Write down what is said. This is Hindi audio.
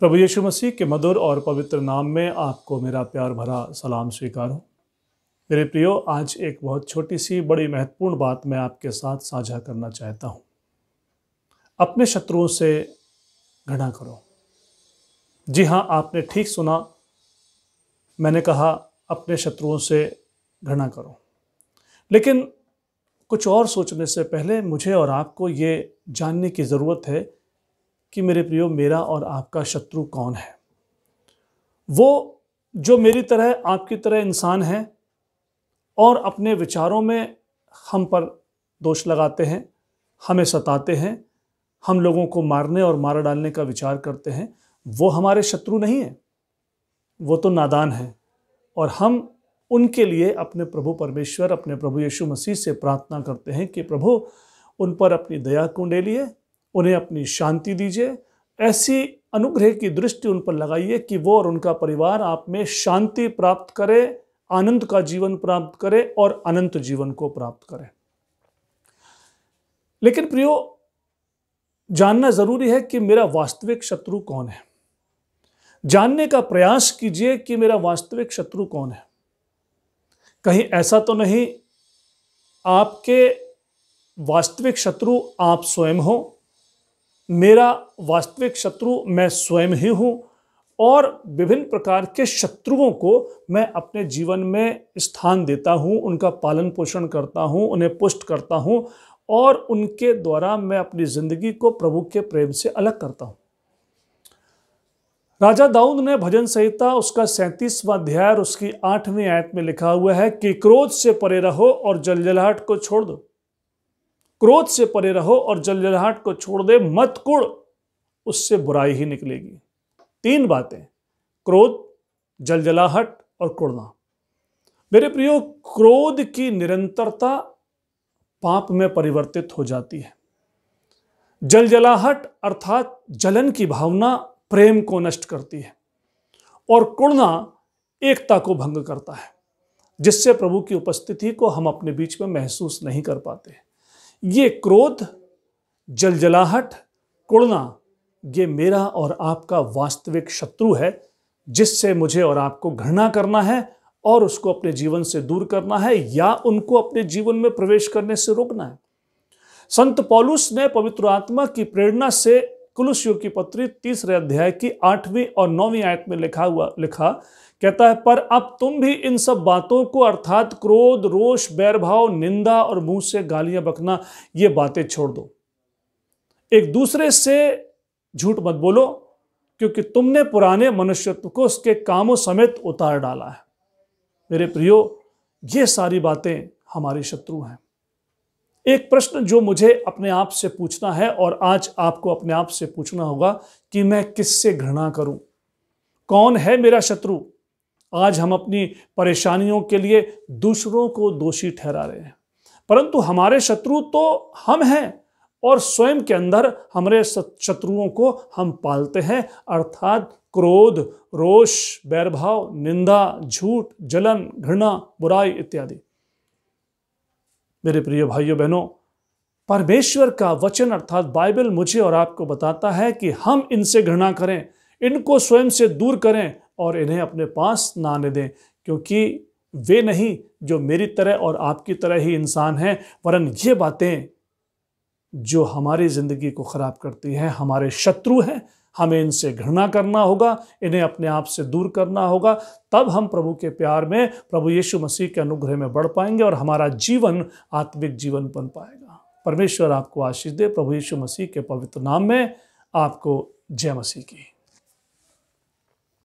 प्रभु यीशु मसीह के मधुर और पवित्र नाम में आपको मेरा प्यार भरा सलाम स्वीकार हो मेरे प्रियो आज एक बहुत छोटी सी बड़ी महत्वपूर्ण बात मैं आपके साथ साझा करना चाहता हूँ अपने शत्रुओं से घृणा करो जी हाँ आपने ठीक सुना मैंने कहा अपने शत्रुओं से घृणा करो लेकिन कुछ और सोचने से पहले मुझे और आपको ये जानने की ज़रूरत है कि मेरे प्रियो मेरा और आपका शत्रु कौन है वो जो मेरी तरह आपकी तरह इंसान है और अपने विचारों में हम पर दोष लगाते हैं हमें सताते हैं हम लोगों को मारने और मारा डालने का विचार करते हैं वो हमारे शत्रु नहीं है वो तो नादान है और हम उनके लिए अपने प्रभु परमेश्वर अपने प्रभु यीशु मसीह से प्रार्थना करते हैं कि प्रभु उन पर अपनी दया कुंडे लिए उन्हें अपनी शांति दीजिए ऐसी अनुग्रह की दृष्टि उन पर लगाइए कि वो और उनका परिवार आप में शांति प्राप्त करे आनंद का जीवन प्राप्त करे और अनंत जीवन को प्राप्त करे लेकिन प्रियो जानना जरूरी है कि मेरा वास्तविक शत्रु कौन है जानने का प्रयास कीजिए कि मेरा वास्तविक शत्रु कौन है कहीं ऐसा तो नहीं आपके वास्तविक शत्रु आप स्वयं हो मेरा वास्तविक शत्रु मैं स्वयं ही हूँ और विभिन्न प्रकार के शत्रुओं को मैं अपने जीवन में स्थान देता हूँ उनका पालन पोषण करता हूँ उन्हें पुष्ट करता हूँ और उनके द्वारा मैं अपनी ज़िंदगी को प्रभु के प्रेम से अलग करता हूँ राजा दाऊद ने भजन संहिता उसका सैंतीसवां अध्याय उसकी आठवीं आयत में लिखा हुआ है कि क्रोध से परे रहो और जलजलाहट को छोड़ दो क्रोध से परे रहो और जलजलाहट को छोड़ दे मत कुड़ उससे बुराई ही निकलेगी तीन बातें क्रोध जलजलाहट और कुड़ना मेरे प्रियो क्रोध की निरंतरता पाप में परिवर्तित हो जाती है जलजलाहट अर्थात जलन की भावना प्रेम को नष्ट करती है और कुड़ना एकता को भंग करता है जिससे प्रभु की उपस्थिति को हम अपने बीच में महसूस नहीं कर पाते ये क्रोध जलजलाहट कुड़ना ये मेरा और आपका वास्तविक शत्रु है जिससे मुझे और आपको घृणा करना है और उसको अपने जीवन से दूर करना है या उनको अपने जीवन में प्रवेश करने से रोकना है संत पॉलुस ने पवित्र आत्मा की प्रेरणा से कुलुषियों की पत्री तीसरे अध्याय की आठवीं और नौवीं आयत में लिखा हुआ लिखा कहता है पर अब तुम भी इन सब बातों को अर्थात क्रोध रोष बैरभाव निंदा और मुंह से गालियां बकना ये बातें छोड़ दो एक दूसरे से झूठ मत बोलो क्योंकि तुमने पुराने मनुष्यत्व को उसके कामों समेत उतार डाला है मेरे प्रियो ये सारी बातें हमारे शत्रु हैं एक प्रश्न जो मुझे अपने आप से पूछना है और आज आपको अपने आप से पूछना होगा कि मैं किससे घृणा करूं कौन है मेरा शत्रु आज हम अपनी परेशानियों के लिए दूसरों को दोषी ठहरा रहे हैं परंतु हमारे शत्रु तो हम हैं और स्वयं के अंदर हमारे शत्रुओं को हम पालते हैं अर्थात क्रोध रोष बैरभाव निंदा झूठ जलन घृणा बुराई इत्यादि मेरे प्रिय भाइयों बहनों परमेश्वर का वचन अर्थात बाइबल मुझे और आपको बताता है कि हम इनसे घृणा करें इनको स्वयं से दूर करें और इन्हें अपने पास ना आने दें क्योंकि वे नहीं जो मेरी तरह और आपकी तरह ही इंसान हैं वरन ये बातें जो हमारी ज़िंदगी को ख़राब करती हैं हमारे शत्रु हैं हमें इनसे घृणा करना होगा इन्हें अपने आप से दूर करना होगा तब हम प्रभु के प्यार में प्रभु यीशु मसीह के अनुग्रह में बढ़ पाएंगे और हमारा जीवन आत्मिक जीवन बन पाएगा परमेश्वर आपको आशीष दे प्रभु यीशु मसीह के पवित्र नाम में आपको जय मसीह की